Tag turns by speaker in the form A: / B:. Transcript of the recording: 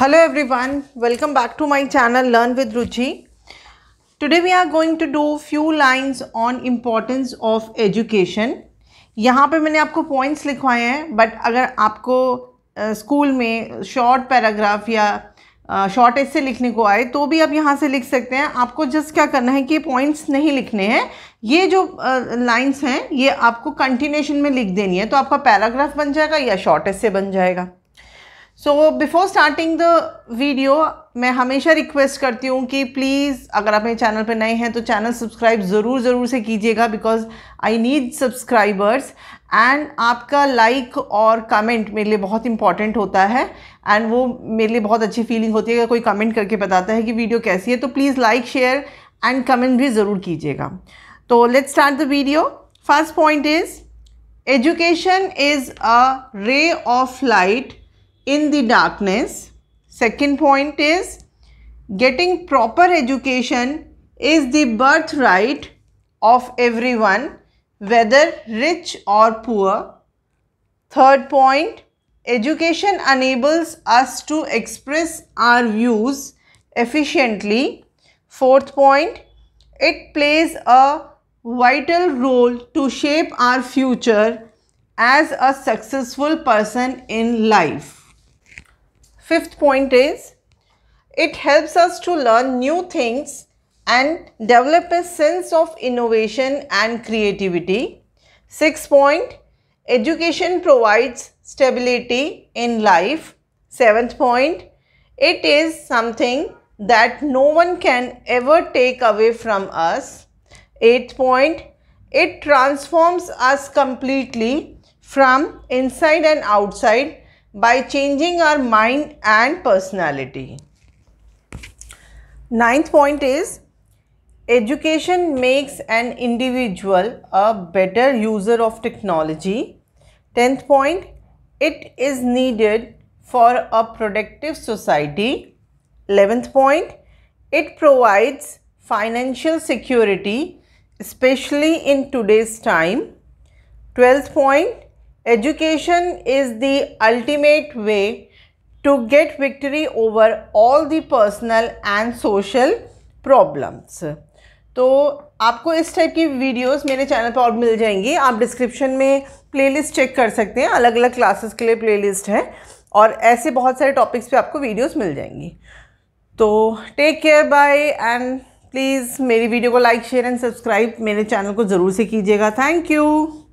A: Hello everyone welcome back to my channel learn with Ruchi today we are going to do few lines on importance of education यहाँ पे मैंने आपको points लिखवाए हैं but अगर आपको स्कूल uh, में शॉर्ट पैराग्राफ या शॉर्ट uh, से लिखने को आए तो भी आप यहाँ से लिख सकते हैं आपको जस्ट क्या करना है कि पॉइंट्स नहीं लिखने हैं ये जो लाइन्स uh, हैं ये आपको कंटिन्यूशन में लिख देनी है तो आपका पैराग्राफ बन जाएगा या शॉर्ट से बन जाएगा so before starting the video मैं हमेशा रिक्वेस्ट करती हूँ कि प्लीज़ अगर आप मेरे चैनल पर नए हैं तो चैनल सब्सक्राइब ज़रूर ज़रूर से कीजिएगा because I need subscribers and आपका लाइक like और कमेंट मेरे लिए बहुत इंपॉर्टेंट होता है एंड वो मेरे लिए बहुत अच्छी फीलिंग होती है अगर कोई कमेंट करके बताता है कि वीडियो कैसी है तो please like share and comment भी ज़रूर कीजिएगा तो let's start the video first point is education is a ray of light in the darkness. Second point is getting proper education is the birthright of everyone whether rich or poor. Third point, education enables us to express our views efficiently. Fourth point, it plays a vital role to shape our future as a successful person in life. Fifth point is it helps us to learn new things and develop a sense of innovation and creativity. Sixth point, education provides stability in life. Seventh point, it is something that no one can ever take away from us. Eighth point, it transforms us completely from inside and outside by changing our mind and personality. Ninth point is education makes an individual a better user of technology. Tenth point, it is needed for a productive society. Eleventh point, it provides financial security especially in today's time. Twelfth point, Education is the ultimate way to get victory over all the personal and social problems. तो आपको इस type की videos मेरे channel पर और मिल जाएंगी आप description में प्लेलिस्ट चेक कर सकते हैं अलग अलग क्लासेस के लिए प्लेलिस्ट है और ऐसे बहुत सारे टॉपिक्स पे आपको वीडियोस मिल जाएंगी तो take care bye and please मेरी वीडियो को लाइक शेयर एंड सब्सक्राइब मेरे चैनल को ज़रूर से कीजिएगा थैंक यू